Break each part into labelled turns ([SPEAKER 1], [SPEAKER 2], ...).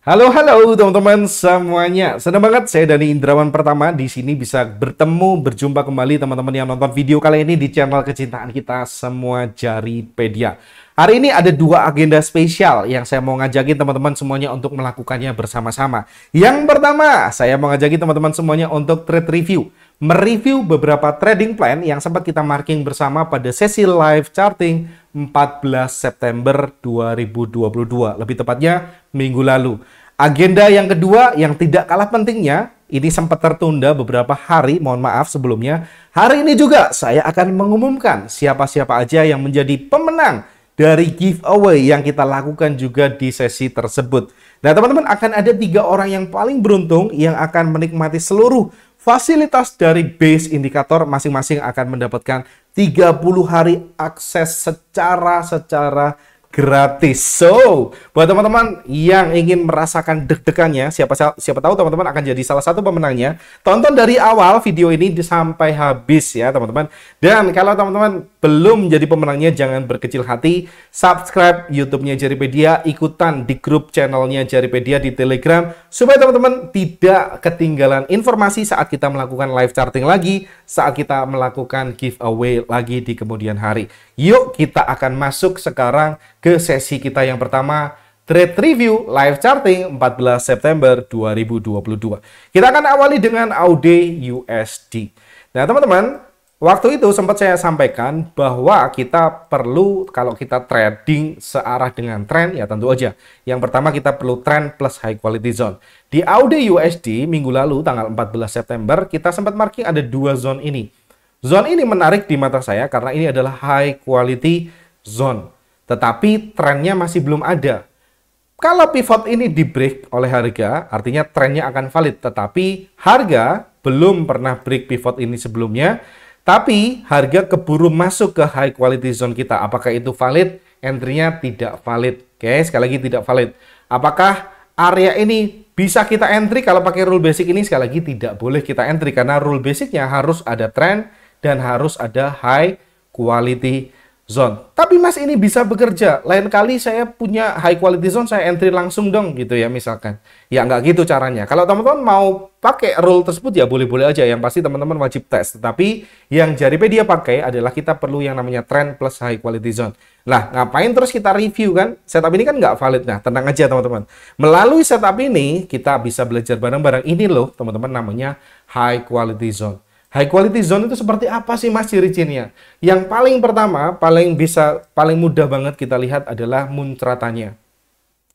[SPEAKER 1] Halo, halo teman-teman semuanya. Senang banget saya Dani Indrawan pertama di sini bisa bertemu, berjumpa kembali teman-teman yang nonton video kali ini di channel kecintaan kita semua Jari Jaripedia. Hari ini ada dua agenda spesial yang saya mau ngajakin teman-teman semuanya untuk melakukannya bersama-sama. Yang pertama, saya mau ngajakin teman-teman semuanya untuk trade review mereview beberapa trading plan yang sempat kita marking bersama pada sesi live charting 14 September 2022, lebih tepatnya minggu lalu. Agenda yang kedua yang tidak kalah pentingnya, ini sempat tertunda beberapa hari, mohon maaf sebelumnya. Hari ini juga saya akan mengumumkan siapa-siapa aja yang menjadi pemenang dari giveaway yang kita lakukan juga di sesi tersebut. Nah teman-teman akan ada tiga orang yang paling beruntung yang akan menikmati seluruh Fasilitas dari base indikator masing-masing akan mendapatkan 30 hari akses secara secara gratis. So, buat teman-teman yang ingin merasakan deg-degannya, siapa siapa tahu teman-teman akan jadi salah satu pemenangnya. Tonton dari awal video ini sampai habis ya, teman-teman. Dan kalau teman-teman belum jadi pemenangnya, jangan berkecil hati. Subscribe YouTube-nya Jaripedia, ikutan di grup channelnya Jaripedia di Telegram supaya teman-teman tidak ketinggalan informasi saat kita melakukan live charting lagi, saat kita melakukan giveaway lagi di kemudian hari. Yuk kita akan masuk sekarang ke sesi kita yang pertama Trade Review Live Charting 14 September 2022. Kita akan awali dengan AUD USD. Nah, teman-teman, waktu itu sempat saya sampaikan bahwa kita perlu kalau kita trading searah dengan trend ya tentu aja. Yang pertama kita perlu trend plus high quality zone. Di AUD USD minggu lalu tanggal 14 September kita sempat marking ada dua zone ini. Zone ini menarik di mata saya karena ini adalah high quality zone tetapi trennya masih belum ada. Kalau pivot ini di break oleh harga, artinya trennya akan valid. Tetapi harga belum pernah break pivot ini sebelumnya. Tapi harga keburu masuk ke high quality zone kita. Apakah itu valid? Entry-nya tidak valid. Oke, sekali lagi tidak valid. Apakah area ini bisa kita entry kalau pakai rule basic ini? Sekali lagi tidak boleh kita entry karena rule basicnya harus ada trend dan harus ada high quality zone. Tapi mas ini bisa bekerja. Lain kali saya punya high quality zone, saya entry langsung dong gitu ya misalkan. Ya nggak gitu caranya. Kalau teman-teman mau pakai rule tersebut ya boleh-boleh aja. Yang pasti teman-teman wajib tes. Tetapi yang jari dia pakai adalah kita perlu yang namanya trend plus high quality zone. Nah ngapain terus kita review kan? Setup ini kan nggak valid. Nah tenang aja teman-teman. Melalui setup ini kita bisa belajar bareng-bareng. Ini loh teman-teman namanya high quality zone. High quality zone itu seperti apa sih Mas ciri-cirinya? Yang paling pertama, paling bisa paling mudah banget kita lihat adalah muntratannya.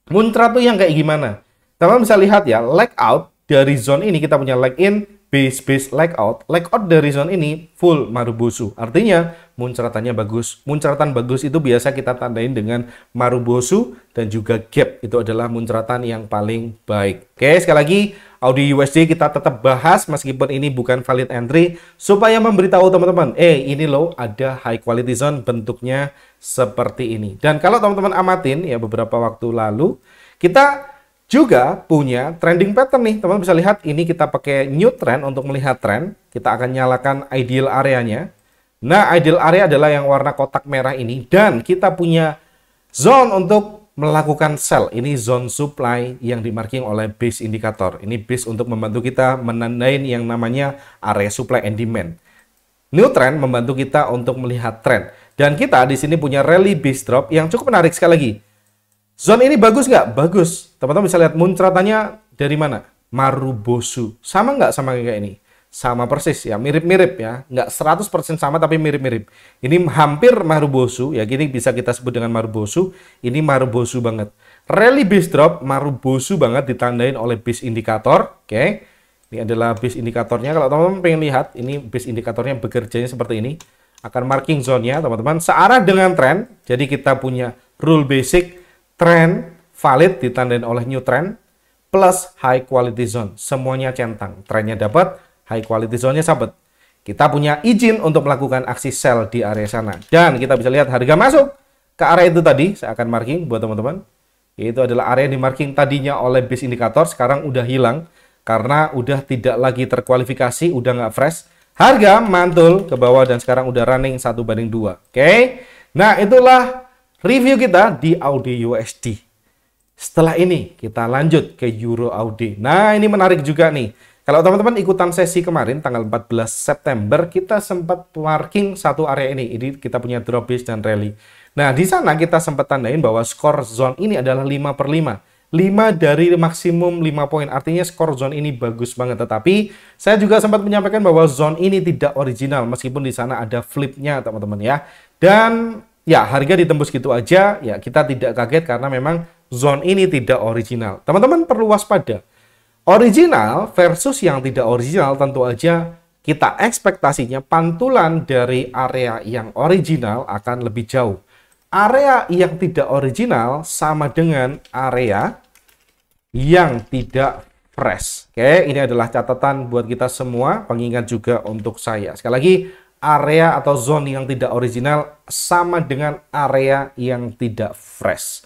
[SPEAKER 1] Muntrat tuh yang kayak gimana? Teman bisa lihat ya, leg out dari zone ini kita punya leg in, base base leg out. Leg out dari zone ini full marubusu. Artinya muncratannya bagus. Muncratan bagus itu biasa kita tandain dengan marubosu dan juga gap. Itu adalah muncratan yang paling baik. Oke, sekali lagi Audi USD kita tetap bahas meskipun ini bukan valid entry supaya memberitahu teman-teman, eh ini loh ada high quality zone bentuknya seperti ini. Dan kalau teman-teman amatin ya beberapa waktu lalu kita juga punya trending pattern nih. Teman-teman bisa lihat ini kita pakai new trend untuk melihat trend. Kita akan nyalakan ideal areanya. Nah, ideal area adalah yang warna kotak merah ini. Dan kita punya zone untuk melakukan sell. Ini zone supply yang dimarking oleh base indikator. Ini base untuk membantu kita menandain yang namanya area supply and demand. New trend membantu kita untuk melihat trend. Dan kita di sini punya rally base drop yang cukup menarik sekali lagi. Zone ini bagus nggak? Bagus. Teman-teman bisa lihat muncratannya dari mana? Marubosu. Sama nggak sama kayak ini? sama persis ya, mirip-mirip ya. Nggak 100% sama tapi mirip-mirip. Ini hampir Marubosu, ya gini bisa kita sebut dengan Marubosu, ini Marubosu banget. Rally base drop Marubosu banget ditandain oleh base indikator, oke. Okay. Ini adalah base indikatornya. Kalau teman-teman pengen lihat, ini base indikatornya bekerjanya seperti ini. Akan marking zone-nya, teman-teman. Searah dengan trend, jadi kita punya rule basic, trend valid ditandain oleh new trend, plus high quality zone. Semuanya centang. trennya dapat, high quality zone-nya sahabat. Kita punya izin untuk melakukan aksi sell di area sana. Dan kita bisa lihat harga masuk ke area itu tadi. Saya akan marking buat teman-teman. Itu adalah area yang di marking tadinya oleh base indikator. Sekarang udah hilang karena udah tidak lagi terkualifikasi, udah nggak fresh. Harga mantul ke bawah dan sekarang udah running satu banding dua. Oke? Okay? Nah, itulah review kita di Audi USD. Setelah ini kita lanjut ke Euro Audi. Nah, ini menarik juga nih kalau teman-teman ikutan sesi kemarin tanggal 14 September kita sempat marking satu area ini. Ini kita punya drop base dan rally. Nah, di sana kita sempat tandain bahwa skor zone ini adalah 5 per 5. 5 dari maksimum 5 poin. Artinya skor zone ini bagus banget. Tetapi saya juga sempat menyampaikan bahwa zone ini tidak original. Meskipun di sana ada flipnya teman-teman ya. Dan ya harga ditembus gitu aja. Ya kita tidak kaget karena memang zone ini tidak original. Teman-teman perlu waspada Original versus yang tidak original tentu aja kita ekspektasinya pantulan dari area yang original akan lebih jauh. Area yang tidak original sama dengan area yang tidak fresh. Oke, ini adalah catatan buat kita semua, pengingat juga untuk saya. Sekali lagi, area atau zone yang tidak original sama dengan area yang tidak fresh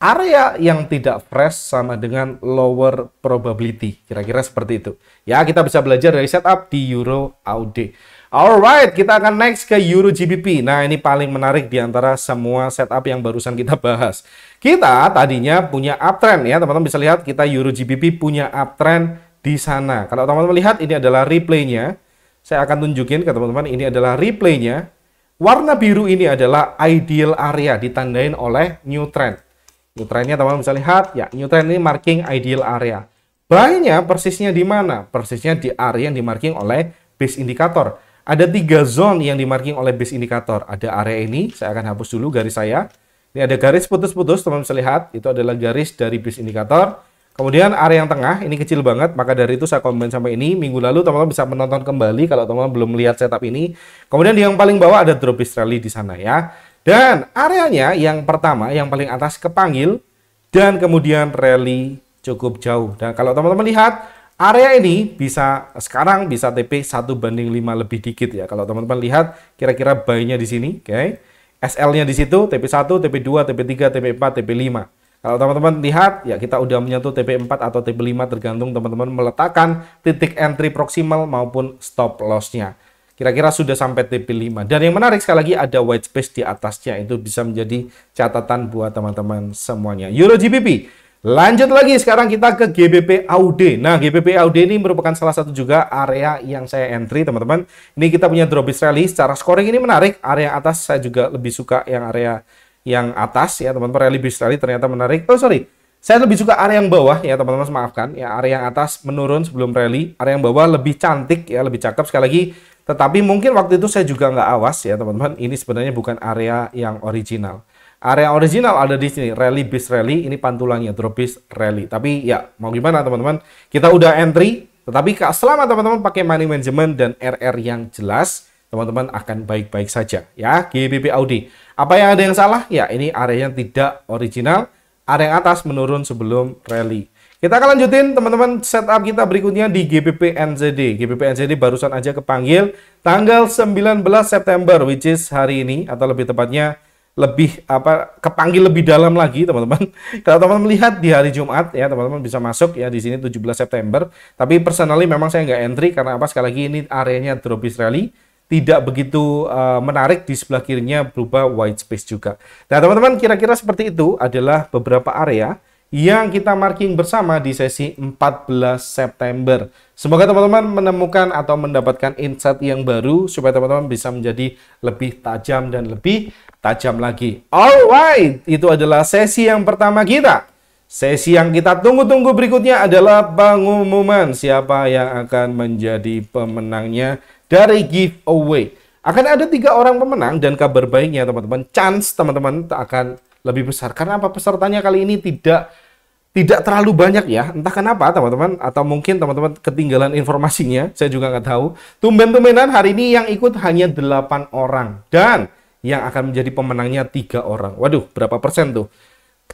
[SPEAKER 1] area yang tidak fresh sama dengan lower probability. Kira-kira seperti itu. Ya, kita bisa belajar dari setup di Euro AUD. Alright, kita akan next ke Euro GBP. Nah, ini paling menarik di antara semua setup yang barusan kita bahas. Kita tadinya punya uptrend ya, teman-teman bisa lihat kita Euro GBP punya uptrend di sana. Kalau teman-teman lihat ini adalah replaynya. Saya akan tunjukin ke teman-teman ini adalah replaynya. Warna biru ini adalah ideal area ditandain oleh new trend. New trendnya teman-teman bisa lihat, ya new trend ini marking ideal area. Baiknya persisnya di mana? Persisnya di area yang dimarking oleh base indikator. Ada tiga zone yang dimarking oleh base indikator. Ada area ini, saya akan hapus dulu garis saya. Ini ada garis putus-putus, teman-teman bisa lihat. Itu adalah garis dari base indikator. Kemudian area yang tengah, ini kecil banget, maka dari itu saya komen sampai ini. Minggu lalu teman-teman bisa menonton kembali kalau teman-teman belum lihat setup ini. Kemudian di yang paling bawah ada drop base rally di sana ya. Dan areanya yang pertama, yang paling atas kepanggil, dan kemudian rally cukup jauh. Dan kalau teman-teman lihat, area ini bisa sekarang bisa TP 1 banding 5 lebih dikit ya. Kalau teman-teman lihat, kira-kira buy-nya di sini, oke. Okay. SL-nya di situ, TP1, TP2, TP3, TP4, TP5. Kalau teman-teman lihat, ya kita udah menyentuh TP4 atau TP5 tergantung teman-teman meletakkan titik entry proximal maupun stop loss-nya. Kira-kira sudah sampai TP5. Dan yang menarik sekali lagi ada white space di atasnya. Itu bisa menjadi catatan buat teman-teman semuanya. Euro GBP. Lanjut lagi sekarang kita ke GBP AUD. Nah, GBP AUD ini merupakan salah satu juga area yang saya entry, teman-teman. Ini kita punya drawbridge rally secara scoring ini menarik. Area atas saya juga lebih suka yang area yang atas ya, teman-teman. Rally bis rally ternyata menarik. Oh, sorry. Saya lebih suka area yang bawah ya, teman-teman, maafkan. Ya, area yang atas menurun sebelum rally, area yang bawah lebih cantik ya, lebih cakep sekali lagi tetapi mungkin waktu itu saya juga nggak awas ya teman-teman. Ini sebenarnya bukan area yang original. Area original ada di sini. Rally bis rally. Ini pantulannya. Drop bis rally. Tapi ya mau gimana teman-teman. Kita udah entry. Tetapi selama teman-teman pakai money management dan RR yang jelas. Teman-teman akan baik-baik saja. Ya GBP Audi. Apa yang ada yang salah? Ya ini area yang tidak original. Area yang atas menurun sebelum rally. Kita akan lanjutin teman-teman setup kita berikutnya di GPP NCD. GPP NCD barusan aja kepanggil tanggal 19 September which is hari ini atau lebih tepatnya lebih apa kepanggil lebih dalam lagi teman-teman. Kalau teman-teman melihat di hari Jumat ya teman-teman bisa masuk ya di sini 17 September. Tapi personally memang saya nggak entry karena apa sekali lagi ini areanya drop rally tidak begitu uh, menarik di sebelah kirinya berupa white space juga. Nah, teman-teman kira-kira seperti itu adalah beberapa area yang kita marking bersama di sesi 14 September. Semoga teman-teman menemukan atau mendapatkan insight yang baru supaya teman-teman bisa menjadi lebih tajam dan lebih tajam lagi. Alright, itu adalah sesi yang pertama kita. Sesi yang kita tunggu-tunggu berikutnya adalah pengumuman siapa yang akan menjadi pemenangnya dari giveaway. Akan ada tiga orang pemenang dan kabar baiknya teman-teman, chance teman-teman akan lebih besar. Karena apa? Pesertanya kali ini tidak tidak terlalu banyak ya, entah kenapa teman-teman, atau mungkin teman-teman ketinggalan informasinya, saya juga nggak tahu. Tumben-tumbenan hari ini yang ikut hanya 8 orang, dan yang akan menjadi pemenangnya tiga orang. Waduh, berapa persen tuh?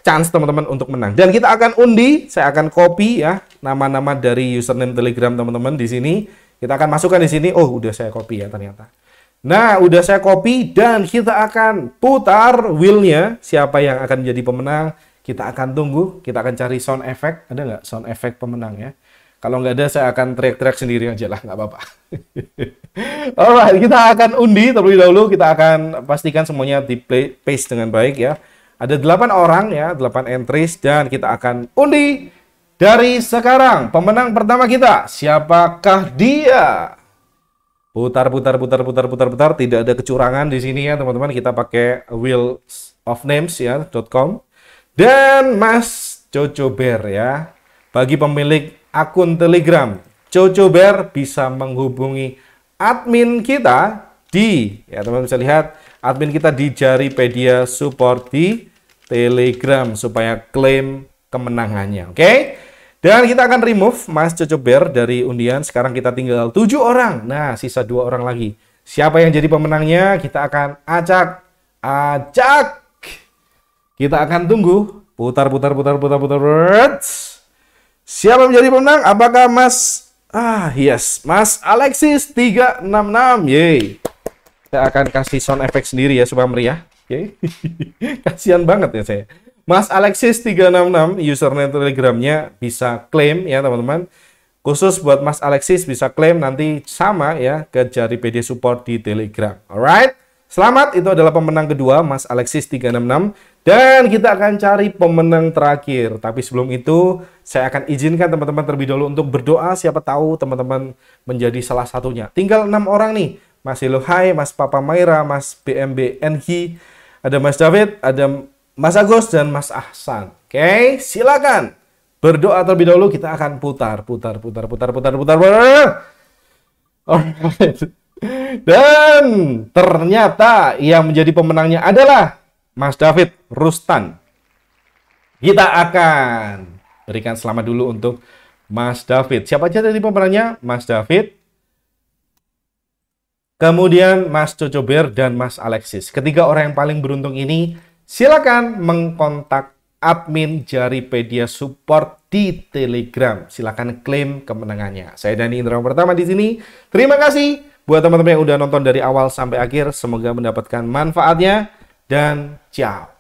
[SPEAKER 1] Chance teman-teman untuk menang. Dan kita akan undi, saya akan copy ya, nama-nama dari username Telegram teman-teman di sini. Kita akan masukkan di sini, oh udah saya copy ya ternyata. Nah, udah saya copy dan kita akan putar wheelnya. Siapa yang akan jadi pemenang? Kita akan tunggu. Kita akan cari sound effect. Ada nggak sound effect pemenang ya? Kalau nggak ada, saya akan track-track sendiri aja lah, nggak apa-apa. Alright, kita akan undi terlebih dahulu. Kita akan pastikan semuanya di play, paste dengan baik ya. Ada 8 orang ya, 8 entries dan kita akan undi dari sekarang. Pemenang pertama kita, siapakah dia? putar putar putar putar putar putar tidak ada kecurangan di sini ya teman-teman kita pakai wheel of names ya .com dan Mas Jojo Bear ya bagi pemilik akun Telegram Jojo Bear bisa menghubungi admin kita di ya teman-teman bisa lihat admin kita di Jaripedia support di Telegram supaya klaim kemenangannya oke okay? Dan kita akan remove Mas Coco Bear dari undian. Sekarang kita tinggal tujuh orang. Nah, sisa dua orang lagi. Siapa yang jadi pemenangnya? Kita akan acak. Acak. Kita akan tunggu. Putar, putar, putar, putar, putar. putar. Siapa menjadi pemenang? Apakah Mas... Ah, yes. Mas Alexis 366. Yeay. Kita akan kasih sound effect sendiri ya, supaya meriah. Oke. Okay. Kasihan banget ya saya. Mas Alexis 366 username telegramnya bisa klaim ya teman-teman. Khusus buat Mas Alexis bisa klaim nanti sama ya ke jari PD support di Telegram. Alright. Selamat, itu adalah pemenang kedua, Mas Alexis 366. Dan kita akan cari pemenang terakhir. Tapi sebelum itu, saya akan izinkan teman-teman terlebih dahulu untuk berdoa. Siapa tahu teman-teman menjadi salah satunya. Tinggal enam orang nih. Mas Hai, Mas Papa Maira, Mas BMB Enhi, ada Mas David, ada Mas Agus dan Mas Ahsan. Oke, silakan berdoa terlebih dahulu. Kita akan putar, putar, putar, putar, putar, putar, putar. Alright. Dan ternyata yang menjadi pemenangnya adalah Mas David Rustan. Kita akan berikan selamat dulu untuk Mas David. Siapa aja tadi pemenangnya? Mas David, kemudian Mas Cocober dan Mas Alexis. Ketiga orang yang paling beruntung ini silakan mengkontak admin Jaripedia Support di Telegram. Silakan klaim kemenangannya. Saya Dani Indra pertama di sini. Terima kasih buat teman-teman yang udah nonton dari awal sampai akhir. Semoga mendapatkan manfaatnya dan ciao.